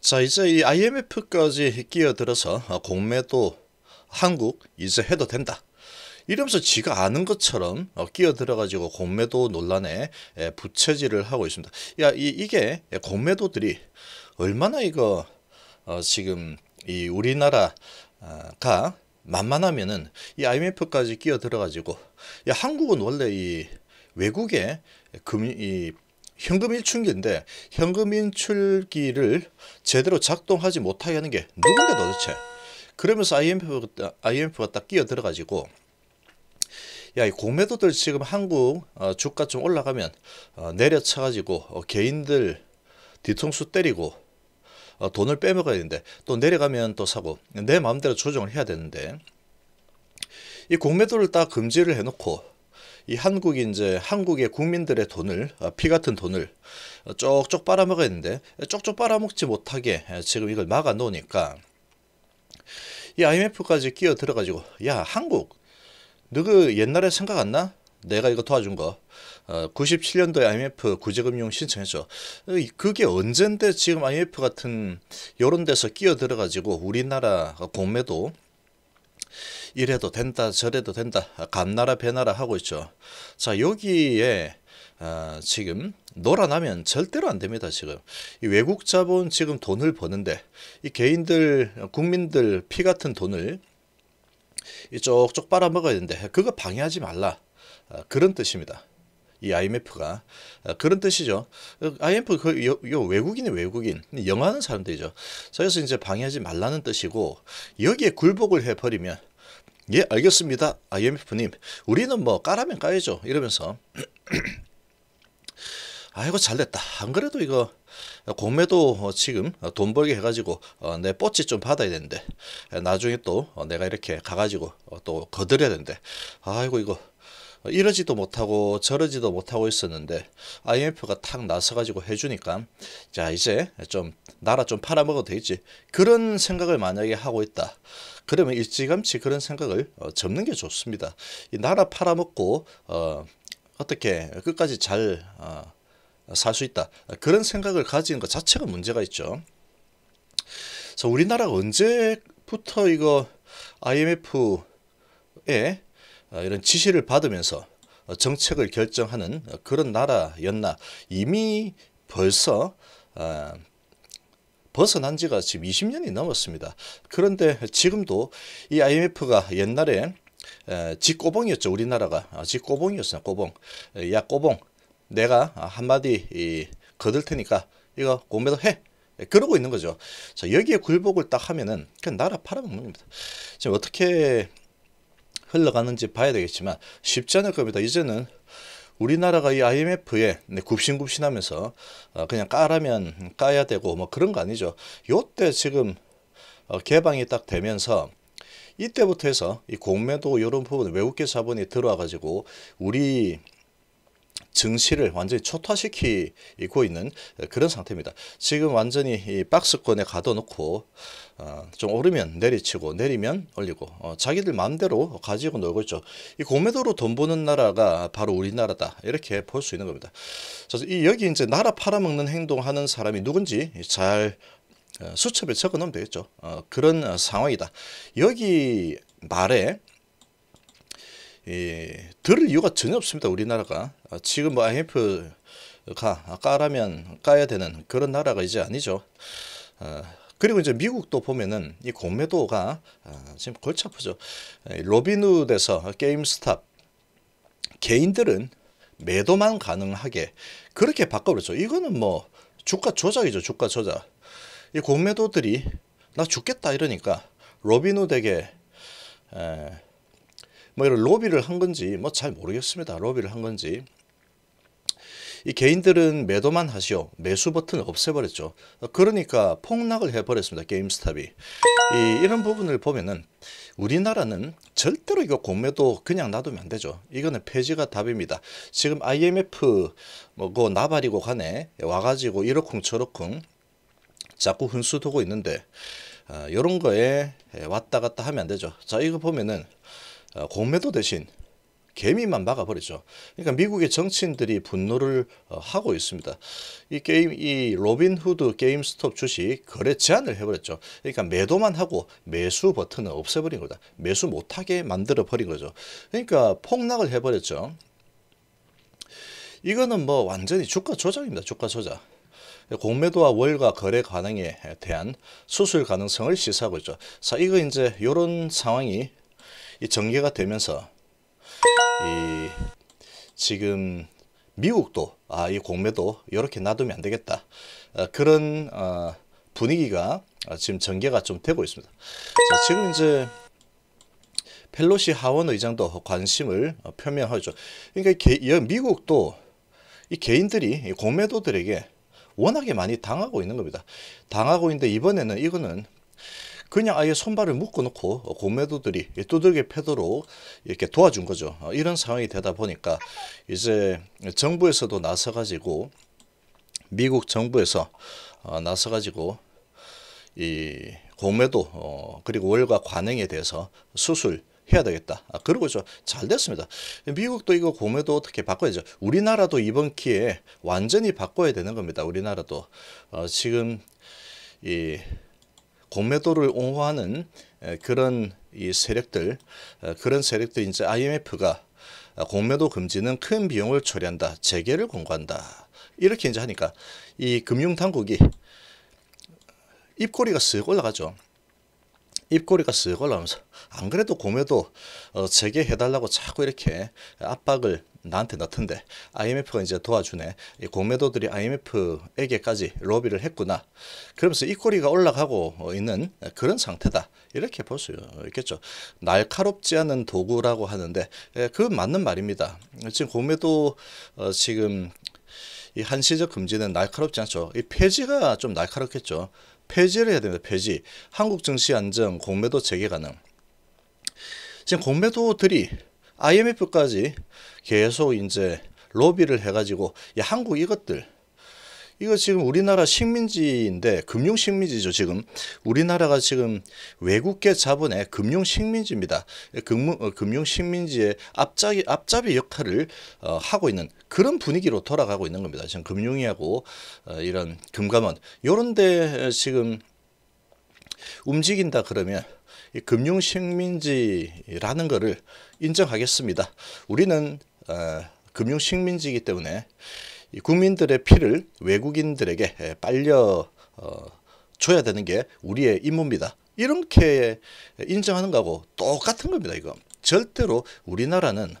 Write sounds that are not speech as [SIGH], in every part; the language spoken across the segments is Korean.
자 이제 이 IMF까지 끼어들어서 어, 공매도 한국 이제 해도 된다. 이러면서 지가 아는 것처럼 어, 끼어들어가지고 공매도 논란에 부채질을 하고 있습니다. 야 이, 이게 공매도들이 얼마나 이거 어, 지금 이 우리나라가 만만하면은 이 IMF까지 끼어들어가지고 야 한국은 원래 이외국에 금이 현금 인출기인데 현금 인출기를 제대로 작동하지 못하게 하는 게 누군데 도대체 그러면서 IMF가, IMF가 딱 끼어 들어가지고 야, 이 공매도들 지금 한국 어, 주가 좀 올라가면 어, 내려쳐가지고 어, 개인들 뒤통수 때리고 어, 돈을 빼먹어야 되는데 또 내려가면 또 사고 내 마음대로 조정을 해야 되는데 이 공매도를 딱 금지를 해놓고 이 한국이 이제 한국의 국민들의 돈을 어, 피 같은 돈을 어, 쪽쪽 빨아먹었는데 어, 쪽쪽 빨아먹지 못하게 지금 이걸 막아 놓으니까 이 IMF까지 끼어 들어가지고 야 한국 너그 옛날에 생각 안 나? 내가 이거 도와준 거. 97년도에 IMF 구제금융 신청했죠. 그게 언젠데 지금 IMF 같은 요런 데서 끼어들어가지고 우리나라 공매도 이래도 된다 저래도 된다 간나라 배나라 하고 있죠. 자 여기에 아, 지금 놀아나면 절대로 안 됩니다. 지금 이 외국 자본 지금 돈을 버는데 이 개인들 국민들 피 같은 돈을 이 쪽쪽 빨아먹어야 되는데 그거 방해하지 말라 아, 그런 뜻입니다. 이 IMF가 아, 그런 뜻이죠. IMF 어, 그 요, 요 외국인이 외국인 영하는 사람들이죠. 그래서 이제 방해하지 말라는 뜻이고 여기에 굴복을 해버리면 예, 알겠습니다. IMF님, 우리는 뭐 까라면 까야죠. 이러면서 [CLEARS THROAT] 아이고 잘됐다. 안 그래도 이거 공매도 어, 지금 돈 벌게 해가지고 어, 내뽀찌좀 받아야 되는데 나중에 또 어, 내가 이렇게 가가지고 어, 또 거들여야 되는데 아이고 이거 이러지도 못하고 저러지도 못하고 있었는데 IMF가 탁 나서가지고 해주니까 자 이제 좀 나라 좀 팔아먹어도 되지 그런 생각을 만약에 하고 있다 그러면 일찌감치 그런 생각을 어, 접는 게 좋습니다 이 나라 팔아먹고 어, 어떻게 끝까지 잘 어, 살 수 있다 그런 생각을 가지는 것 자체가 문제가 있죠 그래서 우리나라가 언제부터 이거 IMF에 어, 이런 지시를 받으면서 어, 정책을 결정하는 그런 나라였나 이미 벌써 어, 벗어난 지가 지금 20년이 넘었습니다. 그런데 지금도 이 IMF가 옛날에 지꼬봉이었죠. 우리나라가 지꼬봉이었어요. 아, 꼬봉. 야 꼬봉 내가 한마디 거들 테니까 이거 공매도 해. 예, 그러고 있는 거죠. 자, 여기에 굴복을 딱 하면은 그냥 나라 팔아먹는 겁니다. 지금 어떻게 흘러가는지 봐야 되겠지만 쉽지 않을 겁니다. 이제는 우리나라가 이 IMF에 네, 굽신굽신하면서 어, 그냥 까라면 까야 되고 뭐 그런 거 아니죠. 요때 지금 어, 개방이 딱 되면서 이때부터 해서 이 공매도 이런 부분 외국계 자본이 들어와 가지고 우리 증시를 완전히 초토화시키고 있는 그런 상태입니다. 지금 완전히 박스권에 가둬놓고 어, 좀 오르면 내리치고 내리면 올리고 어, 자기들 마음대로 가지고 놀고 있죠. 이 공매도로 돈 버는 나라가 바로 우리나라다 이렇게 볼 수 있는 겁니다. 그래서 이 여기 이제 나라 팔아먹는 행동하는 사람이 누군지 잘 어, 수첩에 적어놓으면 되겠죠. 어, 그런 상황이다. 여기 말에 예, 들을 이유가 전혀 없습니다. 우리나라가 아, 지금 뭐 IMF가 까라면 까야 되는 그런 나라가 이제 아니죠. 어, 그리고 이제 미국도 보면은 이 공매도가 아, 지금 골치 아프죠. 로빈훗에서 게임스탑 개인들은 매도만 가능하게 그렇게 바꿔버렸죠. 이거는 뭐 주가 조작이죠. 주가 조작. 이 공매도들이 나 죽겠다 이러니까 로빈훗에게 에, 뭐 이런 로비를 한 건지 뭐 잘 모르겠습니다. 로비를 한 건지 이 개인들은 매도만 하시오. 매수 버튼을 없애버렸죠. 그러니까 폭락을 해버렸습니다. 게임스탑이. 이, 이런 부분을 보면은 우리나라는 절대로 이거 공매도 그냥 놔두면 안 되죠. 이거는 폐지가 답입니다. 지금 IMF 뭐고 나발이고 간에 와가지고 이러쿵 저러쿵 자꾸 훈수 두고 있는데 어, 아, 이런 거에 왔다 갔다 하면 안 되죠. 자 이거 보면은 어, 공매도 대신 개미만 막아버리죠. 그러니까 미국의 정치인들이 분노를 어, 하고 있습니다. 이 게임, 이 로빈후드 게임스톱 주식 거래 제한을 해버렸죠. 그러니까 매도만 하고 매수 버튼을 없애버린 거다. 매수 못하게 만들어버린 거죠. 그러니까 폭락을 해버렸죠. 이거는 뭐 완전히 주가 조작입니다. 주가 조작. 공매도와 월가 거래 가능에 대한 수술 가능성을 시사하고 있죠. 자, 이거 이제 이런 상황이 이 전개가 되면서 이 지금 미국도 아 이 공매도 이렇게 놔두면 안 되겠다 아, 그런 아, 분위기가 지금 전개가 좀 되고 있습니다. 자, 지금 이제 펠로시 하원 의장도 관심을 어, 표명하죠. 그러니까 개, 미국도 이개인들이 공매도들에게 워낙에 많이 당하고 있는 겁니다. 당하고 있는데 이번에는 이거는 그냥 아예 손발을 묶어놓고 공매도들이 두들겨 패도록 이렇게 도와준 거죠. 어, 이런 상황이 되다 보니까 이제 정부에서도 나서가지고 미국 정부에서 어, 나서가지고 이 공매도 어, 그리고 월가 관행에 대해서 수술 해야 되겠다. 아, 그리고 저 잘 됐습니다. 미국도 이거 고매도 어떻게 바꿔야죠. 우리나라도 이번 기회에 완전히 바꿔야 되는 겁니다. 우리나라도 어, 지금 이 공매도를 옹호하는 그런 이 세력들 그런 세력들 이제 IMF가 아, 공매도 금지는 큰 비용을 초래한다 재개를 공고한다 이렇게 이제 하니까 이 금융당국이 입꼬리가 쓱 올라가죠. 입꼬리가 쓱 올라오면서 안 그래도 고매도 어, 재개해달라고 자꾸 이렇게 압박을 나한테 넣던데 IMF가 이제 도와주네 이고매도들이 IMF에게까지 로비를 했구나 그러면서 입꼬리가 올라가고 어, 있는 그런 상태다 이렇게 볼 수 있겠죠 날카롭지 않은 도구라고 하는데 예, 그건 맞는 말입니다 지금 공매도 어, 지금 이 한시적 금지는 날카롭지 않죠. 이 폐지가 좀 날카롭겠죠. 폐지를 해야 됩니다. 폐지. 한국 증시 안정, 공매도 재개 가능. 지금 공매도들이 IMF까지 계속 이제 로비를 해가지고 야 한국 이것들 이거 지금 우리나라 식민지인데 금융 식민지죠 지금 우리나라가 지금 외국계 자본의 금융 식민지입니다. 금융, 어, 금융 식민지의 앞자기 앞잡이 역할을 어, 하고 있는 그런 분위기로 돌아가고 있는 겁니다. 지금 금융위하고 어, 이런 금감원 요런데 지금 움직인다 그러면 이 금융 식민지라는 거를 인정하겠습니다. 우리는 어, 금융 식민지이기 때문에 국민들의 피를 외국인들에게 빨려 어, 줘야 되는 게 우리의 임무입니다. 이렇게 인정하는 거하고 똑같은 겁니다. 이거 절대로 우리나라는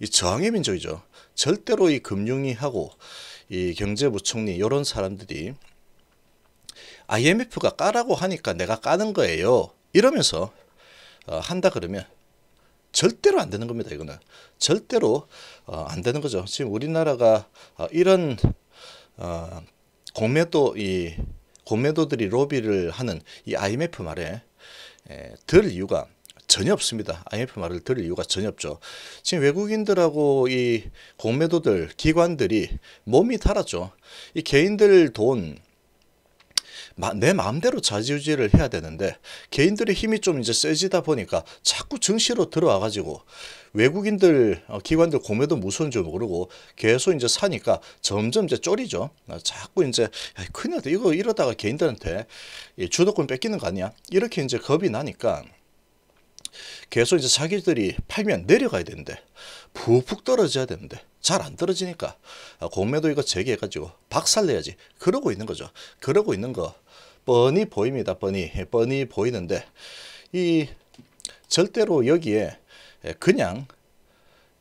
이 저항의 민족이죠. 절대로 이 금융위하고 이 경제부총리 이런 사람들이 IMF가 까라고 하니까 내가 까는 거예요. 이러면서 어, 한다 그러면 절대로 안 되는 겁니다. 이거는 절대로 어, 안 되는 거죠. 지금 우리나라가 어, 이런 어, 공매도 이 공매도들이 로비를 하는 이 IMF 말에 에, 들 이유가 전혀 없습니다. IMF 말을 들을 이유가 전혀 없죠. 지금 외국인들하고 이 공매도들 기관들이 몸이 달았죠. 이 개인들 돈내 마음대로 자지우지를 해야 되는데 개인들의 힘이 좀 이제 세지다 보니까 자꾸 증시로 들어와 가지고 외국인들 어, 기관들 공매도 무서운줄 모르고 계속 이제 사니까 점점 이제 쫄이죠. 어, 자꾸 이제 큰일 다 이거 이러다가 개인들한테 주도권 뺏기는 거 아니야? 이렇게 이제 겁이 나니까 계속 이제 자기들이 팔면 내려가야 되는데 푹푹 떨어져야 되는데 잘 안 떨어지니까 아, 공매도 이거 재개해가지고 박살내야지 그러고 있는 거죠. 그러고 있는 거 뻔히 보입니다. 뻔히 예, 뻔히 보이는데 이 절대로 여기에 예, 그냥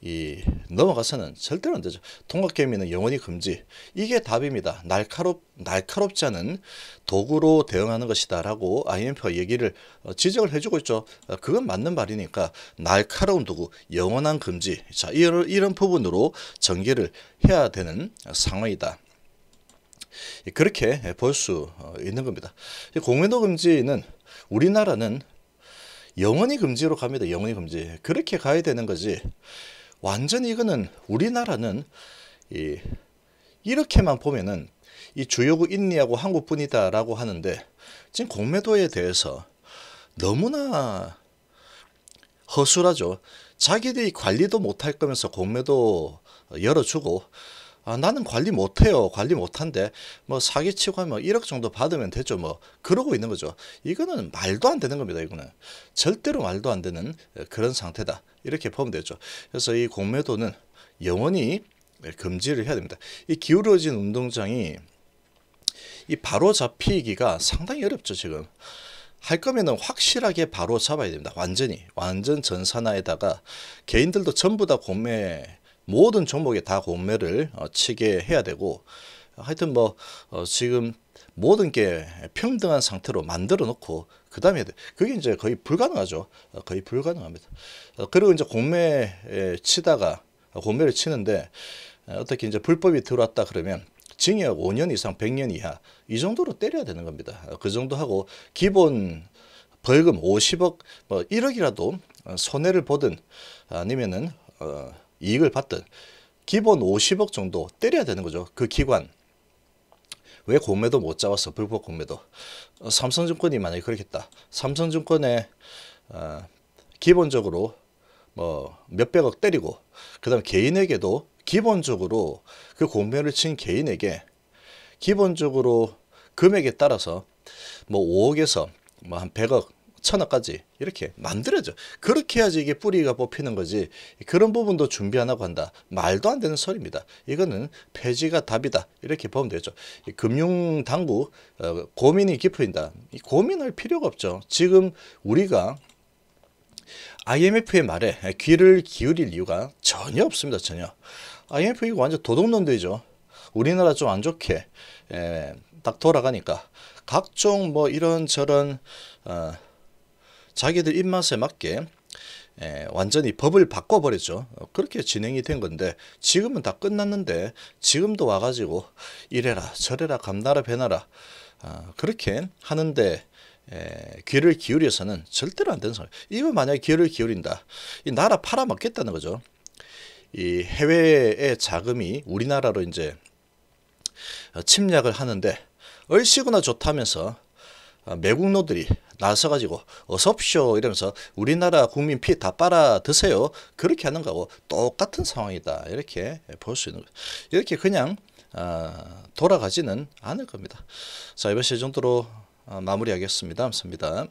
이 넘어가서는 절대로 안 되죠. 통각개미는 영원히 금지. 이게 답입니다. 날카롭 날카롭지 않은 도구로 대응하는 것이다라고 i m f 얘기를 어, 지적을 해주고 있죠. 어, 그건 맞는 말이니까 날카로운 도구 영원한 금지. 자 이런 이런 부분으로 전개를 해야 되는 상황이다. 그렇게 볼수 어, 있는 겁니다. 공매도 금지는 우리나라는 영원히 금지로 갑니다. 영원히 금지. 그렇게 가야 되는 거지. 완전히 이거는 우리나라는 이 이렇게만 보면은 이 주요국 인리하고 한국뿐이다라고 하는데 지금 공매도에 대해서 너무나 허술하죠. 자기들이 관리도 못할 거면서 공매도 어, 열어주고 아, 나는 관리 못해요. 관리 못한데 뭐 사기치고 하면 1억 뭐 정도 받으면 되죠. 뭐 그러고 있는 거죠. 이거는 말도 안 되는 겁니다. 이거는 절대로 말도 안 되는 어, 그런 상태다. 이렇게 보면 되죠. 그래서 이 공매도는 영원히 예, 금지를 해야 됩니다. 이 기울어진 운동장이 이 바로 잡히기가 상당히 어렵죠. 지금. 할 거면은 확실하게 바로 잡아야 됩니다. 완전히 완전 전산화에다가 개인들도 전부 다 공매 모든 종목에 다 공매를 어, 치게 해야 되고 하여튼 뭐 어, 지금 모든 게 평등한 상태로 만들어 놓고 그 다음에 그게 이제 거의 불가능하죠. 어, 거의 불가능합니다. 어, 그리고 이제 공매 치다가 공매를 어, 치는데 어, 어떻게 이제 불법이 들어왔다 그러면 징역 5년 이상 100년 이하 이 정도로 때려야 되는 겁니다. 그 정도 하고 기본 벌금 50억 뭐 1억이라도 손해를 보든 아니면은 어 이익을 받든 기본 50억 정도 때려야 되는 거죠. 그 기관. 왜 공매도 못 잡았어? 불법 공매도. 어, 삼성증권이 만약에 그렇게 했다. 삼성증권에 어, 기본적으로 뭐 몇백억 때리고 그 다음 개인에게도 기본적으로 그 공매를 친 개인에게 기본적으로 금액에 따라서 뭐 5억에서 뭐한 100억 천하까지 이렇게 만들어져. 그렇게 해야지 이게 뿌리가 뽑히는 거지. 그런 부분도 준비 하라고 한다. 말도 안 되는 소리입니다. 이거는 폐지가 답이다. 이렇게 보면 되죠. 금융당국 어, 고민이 깊어진다. 고민할 필요가 없죠. 지금 우리가 IMF의 말에 귀를 기울일 이유가 전혀 없습니다. 전혀. i m f 이거 완전 도둑놈들이죠. 우리나라 좀 안 좋게 에, 딱 돌아가니까 각종 뭐 이런저런 어, 자기들 입맛에 맞게 에, 완전히 법을 바꿔버렸죠. 어, 그렇게 진행이 된 건데 지금은 다 끝났는데 지금도 와가지고 이래라 저래라 감나라 배나라 어, 그렇게 하는데 에, 귀를 기울여서는 절대로 안 되는 상황. 이거 만약에 귀를 기울인다. 이 나라 팔아먹겠다는 거죠. 이 해외의 자금이 우리나라로 이제 어, 침략을 하는데 얼씨구나 좋다면서 어, 매국노들이 나서가지고 어섭쇼 이러면서 우리나라 국민 피 다 빨아 드세요. 그렇게 하는 거하고 똑같은 상황이다. 이렇게 볼 수 있는 거예요. 이렇게 그냥 아, 돌아가지는 않을 겁니다. 자 이번 시간 정도로 어, 마무리하겠습니다. 감사합니다.